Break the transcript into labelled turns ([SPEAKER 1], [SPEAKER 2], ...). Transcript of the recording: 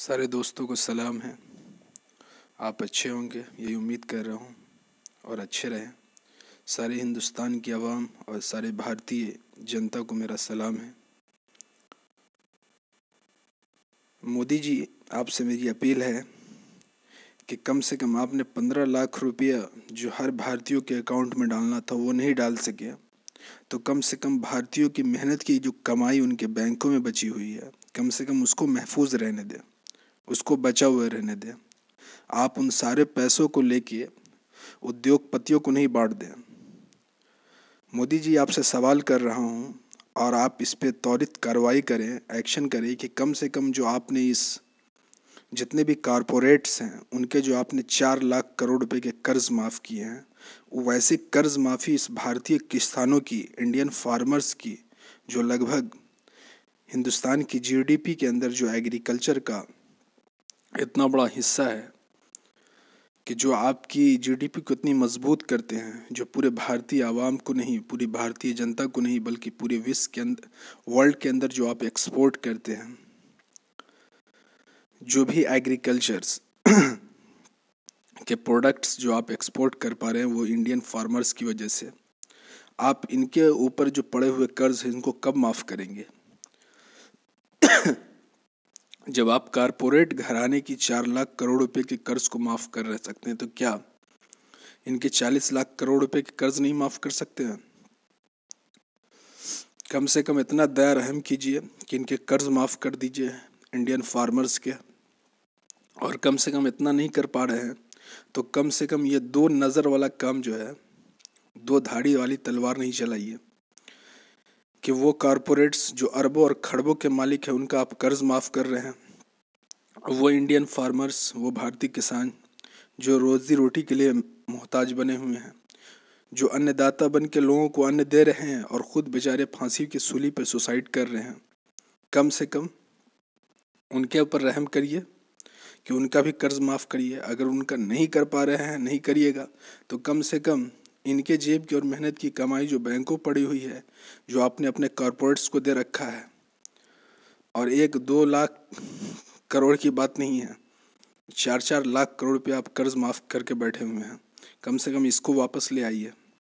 [SPEAKER 1] सारे दोस्तों को सलाम है आप अच्छे होंगे यही उम्मीद कर रहा हूँ और अच्छे रहें सारे हिंदुस्तान की आवाम और सारे भारतीय जनता को मेरा सलाम है मोदी जी आपसे मेरी अपील है कि कम से कम आपने पंद्रह लाख रुपया जो हर भारतीयों के अकाउंट में डालना था वो नहीं डाल सके तो कम से कम भारतीयों की मेहनत की जो कमाई उनके बैंकों में बची हुई है कम से कम उसको महफूज रहने दें उसको बचा हुए रहने दें आप उन सारे पैसों को लेके उद्योगपतियों को नहीं बांट दें मोदी जी आपसे सवाल कर रहा हूँ और आप इस पर त्वरित कार्रवाई करें एक्शन करें कि कम से कम जो आपने इस जितने भी कारपोरेट्स हैं उनके जो आपने चार लाख करोड़ रुपए के कर्ज माफ़ किए हैं वो वैसे कर्ज माफ़ी इस भारतीय किसानों की इंडियन फार्मर्स की जो लगभग हिंदुस्तान की जीडीपी के अंदर जो एग्रीकल्चर का इतना बड़ा हिस्सा है कि जो आपकी जीडीपी को इतनी मजबूत करते हैं जो पूरे भारतीय आवाम को नहीं पूरी भारतीय जनता को नहीं बल्कि पूरे विश्व के अंदर वर्ल्ड के अंदर जो आप एक्सपोर्ट करते हैं जो भी एग्रीकल्चर्स के प्रोडक्ट्स जो आप एक्सपोर्ट कर पा रहे हैं वो इंडियन फार्मर्स की वजह से आप इनके ऊपर जो पड़े हुए कर्ज हैं इनको कब माफ़ करेंगे जब आप कारपोरेट घराने की चार लाख करोड़ रुपए के कर्ज को माफ़ कर रह सकते हैं तो क्या इनके चालीस लाख करोड़ रुपए के कर्ज नहीं माफ़ कर सकते हैं कम से कम इतना दया रहम कीजिए कि इनके कर्ज माफ़ कर दीजिए इंडियन फार्मर्स के और कम से कम इतना नहीं कर पा रहे हैं तो कम से कम ये दो नज़र वाला काम जो है दो धाड़ी वाली तलवार नहीं चलाइए कि वो कॉरपोरेट्स जो अरबों और खरबों के मालिक हैं उनका आप कर्ज़ माफ़ कर रहे हैं वो इंडियन फार्मर्स वो भारतीय किसान जो रोज़ी रोटी के लिए मोहताज बने हुए हैं जो अन्नदाता बन के लोगों को अन्न दे रहे हैं और ख़ुद बेचारे फांसी की सूली पर सुसाइड कर रहे हैं कम से कम उनके ऊपर रहम करिए कि उनका भी कर्ज़ माफ़ करिए अगर उनका नहीं कर पा रहे हैं नहीं करिएगा तो कम से कम इनके जेब की और मेहनत की कमाई जो बैंकों पड़ी हुई है जो आपने अपने कॉरपोरेट्स को दे रखा है और एक दो लाख करोड़ की बात नहीं है चार चार लाख करोड़ रुपये आप कर्ज माफ़ करके बैठे हुए हैं कम से कम इसको वापस ले आइए